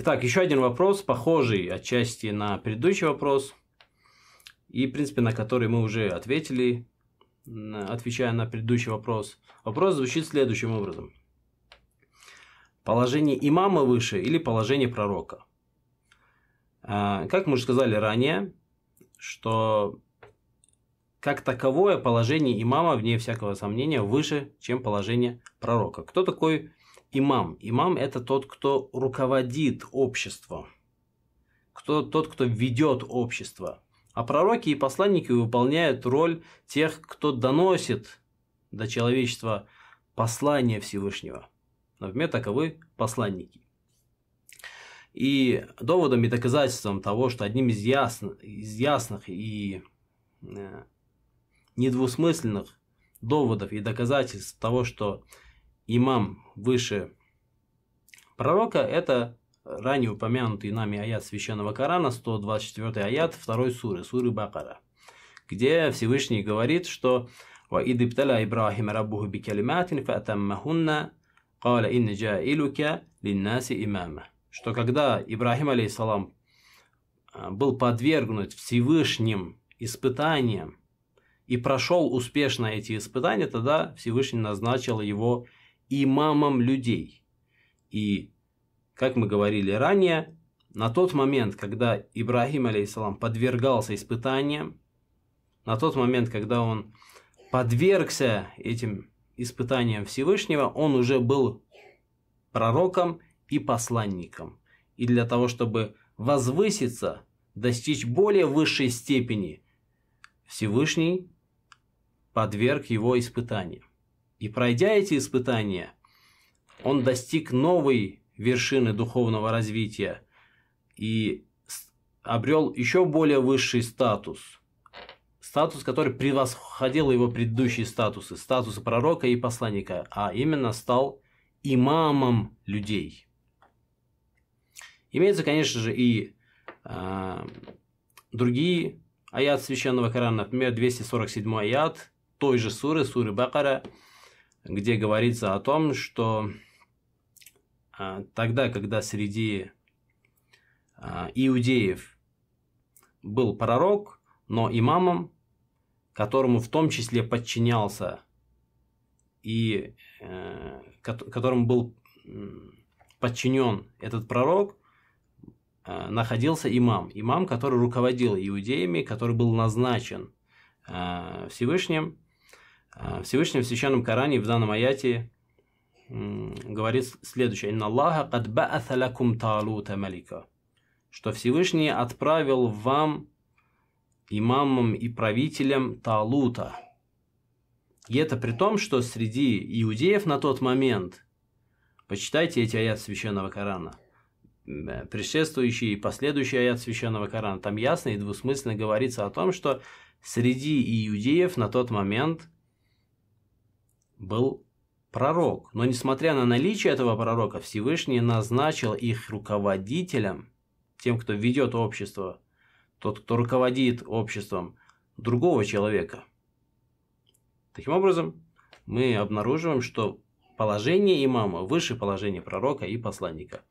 Итак, еще один вопрос, похожий отчасти на предыдущий вопрос, и, в принципе, на который мы уже ответили, отвечая на предыдущий вопрос. Вопрос звучит следующим образом. Положение имама выше или положение пророка? А, как мы уже сказали ранее, что как таковое положение имама, вне всякого сомнения, выше, чем положение пророка. Кто такой имам? Имам – это тот, кто руководит обществом, кто, тот, кто ведет общество. А пророки и посланники выполняют роль тех, кто доносит до человечества послание Всевышнего. Например, таковы посланники. И доводом и доказательством того, что одним из, ясно, из ясных и э, недвусмысленных доводов и доказательств того, что имам выше пророка, это ранее упомянутый нами аят Священного Корана, 124 аят второй суры, суры Бакара, где Всевышний говорит, что وإذ ابتلى إبراهيم ربه بكلمات فأتمهن قال إن جائلك للناس إماما что когда Ибрахим, алейсалам, а, был подвергнут Всевышним испытаниям, и прошел успешно эти испытания, тогда Всевышний назначил его имамом людей. И, как мы говорили ранее, на тот момент, когда Ибрахим алейсалам, подвергался испытаниям, на тот момент, когда он подвергся этим испытаниям Всевышнего, он уже был пророком и посланником. И для того, чтобы возвыситься, достичь более высшей степени, Всевышний подверг его испытаниям. И пройдя эти испытания, он достиг новой вершины духовного развития и обрел еще более высший статус. Статус, который превосходил его предыдущие статусы, статусы пророка и посланника, а именно стал имамом людей. Имеются, конечно же, и э, другие аят священного Корана, например, 247 аят – той же суры, суры Бакара, где говорится о том, что а, тогда, когда среди а, иудеев был пророк, но имамом, которому в том числе подчинялся и э, которому был подчинен этот пророк, а, находился имам. Имам, который руководил иудеями, который был назначен Всевышним а, Всевышний в Священном Коране в данном аяте говорит следующее. «Инна Аллаха кад ба'аталакум таалута малика». Что Всевышний отправил вам, имамам и правителям Талута. И это при том, что среди иудеев на тот момент, почитайте эти аят Священного Корана, э, предшествующий и последующий аят Священного Корана, там ясно и двусмысленно говорится о том, что среди иудеев на тот момент – был пророк. Но несмотря на наличие этого пророка, Всевышний назначил их руководителем, тем, кто ведет общество, тот, кто руководит обществом, другого человека. Таким образом, мы обнаруживаем, что положение имама выше положения пророка и посланника.